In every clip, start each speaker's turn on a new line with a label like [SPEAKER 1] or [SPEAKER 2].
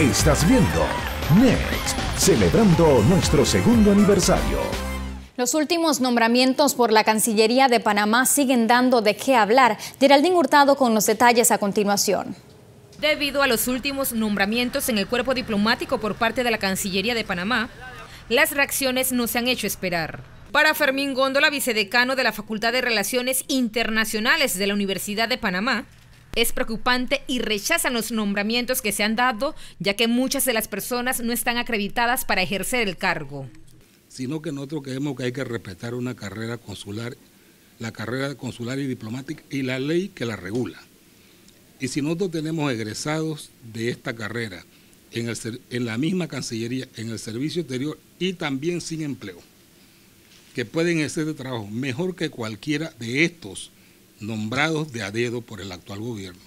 [SPEAKER 1] Estás viendo
[SPEAKER 2] Next, celebrando nuestro segundo aniversario.
[SPEAKER 3] Los últimos nombramientos por la Cancillería de Panamá siguen dando de qué hablar. Geraldine Hurtado con los detalles a continuación. Debido a los últimos nombramientos en el cuerpo diplomático por parte de la Cancillería de Panamá, las reacciones no se han hecho esperar. Para Fermín Góndola, vicedecano de la Facultad de Relaciones Internacionales de la Universidad de Panamá, es preocupante y rechazan los nombramientos que se han dado, ya que muchas de las personas no están acreditadas para ejercer el cargo.
[SPEAKER 1] Sino que nosotros creemos que hay que respetar una carrera consular, la carrera consular y diplomática y la ley que la regula. Y si nosotros tenemos egresados de esta carrera en, el, en la misma Cancillería, en el Servicio Exterior y también sin empleo, que pueden hacer de trabajo mejor que cualquiera de estos nombrados de a por el actual gobierno.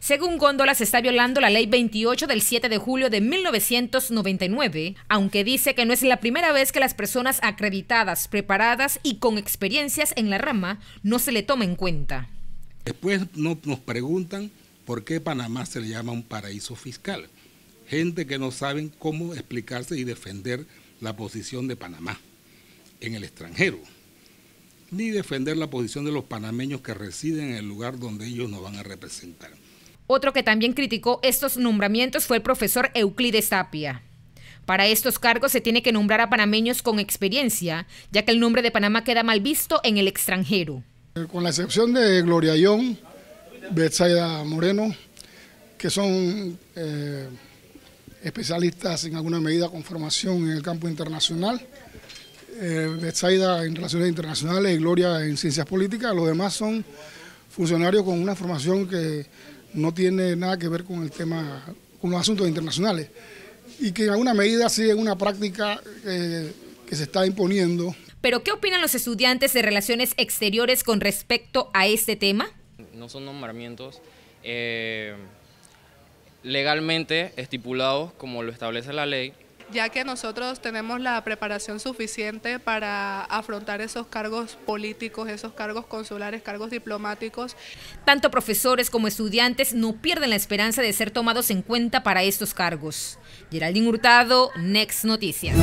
[SPEAKER 3] Según Góndola, se está violando la ley 28 del 7 de julio de 1999, aunque dice que no es la primera vez que las personas acreditadas, preparadas y con experiencias en la rama no se le toma en cuenta.
[SPEAKER 1] Después nos preguntan por qué Panamá se le llama un paraíso fiscal. Gente que no saben cómo explicarse y defender la posición de Panamá en el extranjero ni defender la posición de los panameños que residen en el lugar donde ellos nos van a representar.
[SPEAKER 3] Otro que también criticó estos nombramientos fue el profesor Euclides Tapia. Para estos cargos se tiene que nombrar a panameños con experiencia, ya que el nombre de Panamá queda mal visto en el extranjero.
[SPEAKER 2] Eh, con la excepción de Gloria Young, Betsaida Moreno, que son eh, especialistas en alguna medida con formación en el campo internacional, eh, Betsaida en Relaciones Internacionales y Gloria en Ciencias Políticas. Los demás son funcionarios con una formación que no tiene nada que ver con el tema, con los asuntos internacionales y que en alguna medida sigue una
[SPEAKER 3] práctica eh,
[SPEAKER 2] que se está imponiendo.
[SPEAKER 3] ¿Pero qué opinan los estudiantes de Relaciones Exteriores con respecto a este tema?
[SPEAKER 2] No son nombramientos eh, legalmente estipulados como lo establece la ley,
[SPEAKER 3] ya que nosotros tenemos la preparación suficiente para afrontar esos cargos políticos, esos cargos consulares, cargos diplomáticos. Tanto profesores como estudiantes no pierden la esperanza de ser tomados en cuenta para estos cargos. Geraldine Hurtado, Next Noticias.